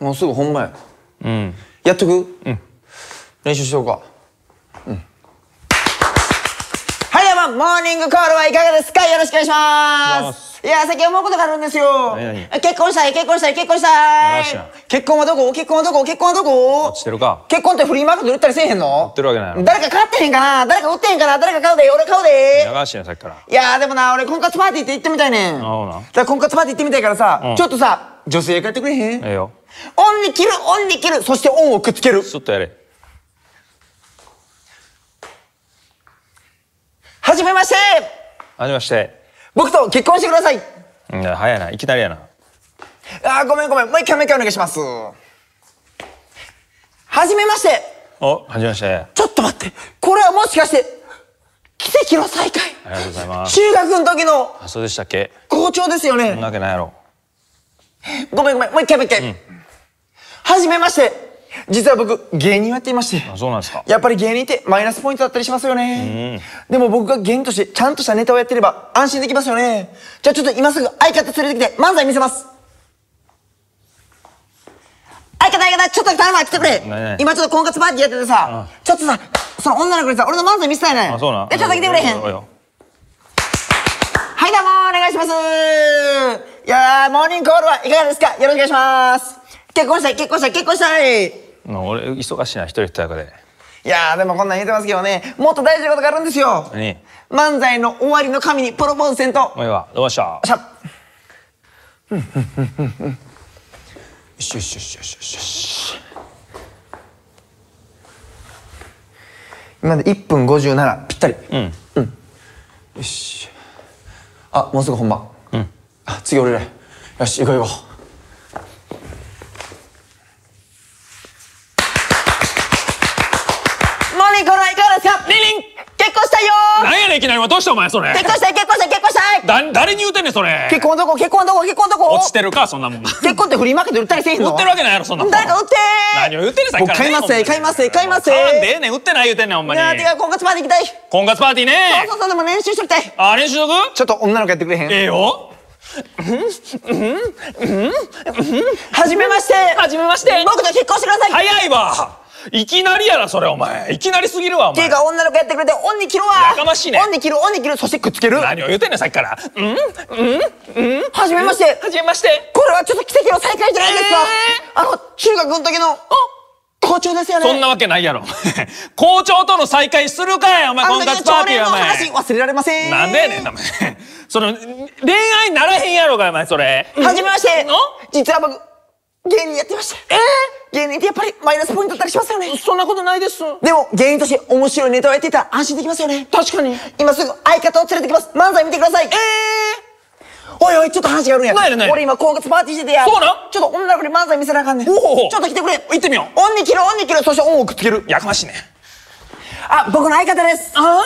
もうすぐ本番やうんやっとくうん練習しようかうんはいでもモーニングコールはいかがですかよろしくお願いしますいや最近思うことがあるんですよ結婚したい結婚したい結婚したい結婚はどこ結婚はどこ結婚はどこしてるか結婚ってフリーマーケットで売ったりせえへんの売ってるわけない誰か買ってへんかな誰か売ってへんかな誰か買うで俺買うで流してんさっきからいやでもな俺婚活パーティーって行ってみたいねんだから婚活パーティー行ってみたいからさ、うん、ちょっとさ女性やってくれへんええよオンに切るオンに切るそしてオンをくっつけるちょっとやれはじめましてはじめまして僕と結婚してくださいいや早いないきなりやなあーごめんごめんもう一回もう一回お願いしますはじめましておはじめましてちょっと待ってこれはもしかして奇跡の再会ありがとうございます中学の時のあそうでしたっけ校長ですよねそんなわけないやろごめんごめん、もう一回もう一回。は、う、じ、ん、めまして。実は僕、芸人をやっていまして。そうなんですか。やっぱり芸人ってマイナスポイントだったりしますよね。でも僕が芸人としてちゃんとしたネタをやってれば安心できますよね。じゃあちょっと今すぐ相方連れてきて漫才見せます。相方相方、ちょっと頼むわ、来てくれ。ね、今ちょっと婚活パーティーやっててさ、ちょっとさ、その女の子にさ、俺の漫才見せたいね。あ、そうなん。で、ちょっと来てくれへん。はい、どうも、お願いします。いやー、モーニングコールはいかがですかよろしくお願いします結婚したい、結婚したい、結婚したいもう俺、忙しいな、一人二役で。いやー、でもこんなん言えてますけどね、もっと大事なことがあるんですよ何漫才の終わりの神にプロポーズせんともいいどうしたしゃよしよしよしよしよしよし。今で1分57、ぴったり。うん。うん。よし。あ、もうすぐ本番。次俺らよし行こう行こうマニコラいかがですかリリン結婚したよなんやねんいきなりどうしたお前それ結婚したい結婚したい結婚したいだ誰に言うてんねんそれ結婚どこ結婚どこ結婚どこ落ちてるかそんなもん結婚って振りまマーケッ売ったりせえへんの売ってるわけないやろそんなもん誰か売って何を言ってんねんさっきから、ね、買います買います買います買わんでええねん売ってない言うてんねんほんまにいやてか婚活パーティー行きたい婚活パーティーねそうそうそうでも練習しときたいあ練習しとくちょっと女の子やってくれへんええよはじめましてはじめまして僕と結婚してください早いわいきなりやなそれお前いきなりすぎるわお前ていうか女の子やってくれてオンに切るわやかましいねオンに切るオンに切るそしてくっつける何を言うてんねんさっきからうんうんうんはじめましてはじめましてこれはちょっと奇跡の再会じゃないですか、えあの中学の時の校長ですよねそんなわけないやろ 校長との再会するかいお前婚活パーティーやお前忘れられませんなんでやねんお前その、恋愛ならへんやろが、お前、それ。はじめましての実は僕、芸人やってました。えー、芸人ってやっぱりマイナスポイントだったりしますよね。そんなことないです。でも、芸人として面白いネタをやっていたら安心できますよね。確かに。今すぐ相方を連れてきます。漫才見てください。ええー、おいおい、ちょっと話があるんや。ないない俺今婚活パーティーしててや。そうなんちょっと女の子に漫才見せなあかんねん。おおちょっと来てくれ。行ってみよう。オンに切る、オンに切る。そしてオンをくっつける。やかましいね。あ、僕の相方です。あ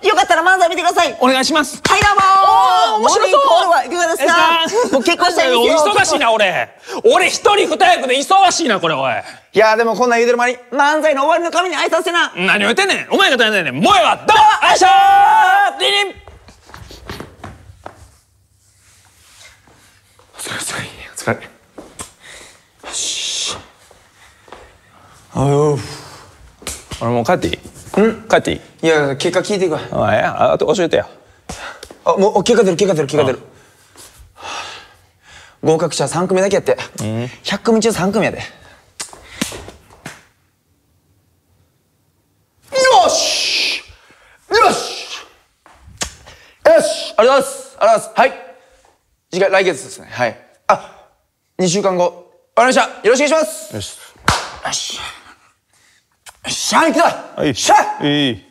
あ、よかったら漫才見てください。お願いします。はい、どうも。面白そう。いかがですか。もう結婚したいですよ。忙しいな、俺。俺一人二役で忙しいな、これ、おい。いやでもこんな言うてる間に漫才の終わりの神に挨拶せな何を言ってんねんお前が大変だよねもえはどうも、あいしょーリリンお疲れお疲れよしあよ俺もう帰っていいうん帰っていいいや結果聞いていくわあいあと教えてよあもう結果出る結果出る結果出る合格者3組だけやって、うん、100組中3組やでよしよしよしありがとうございますありがとうございますはい次回来月ですねはいあ2週間後わかりましたよろしくお願いしますよしよしっしゃ、行くぞはい。しゃいい。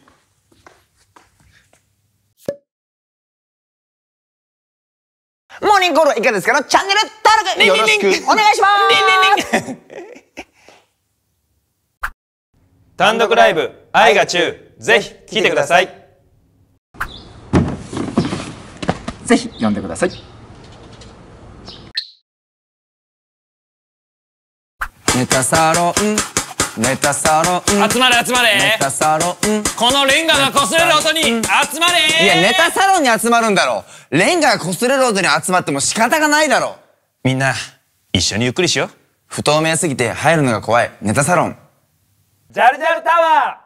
モーニングコールいかがですかのチャンネル登録よろしくお願いします単独ライブ愛が中ぜひ聞いてくださいぜひ読んでくださいネタサロンネタサロン集まれ集まれネタサロンこのレンガが擦れる音に集まれいやネタサロンに集まるんだろレンガが擦れる音に集まっても仕方がないだろみんな一緒にゆっくりしよう不透明すぎて入るのが怖いネタサロンジャルジャルタワー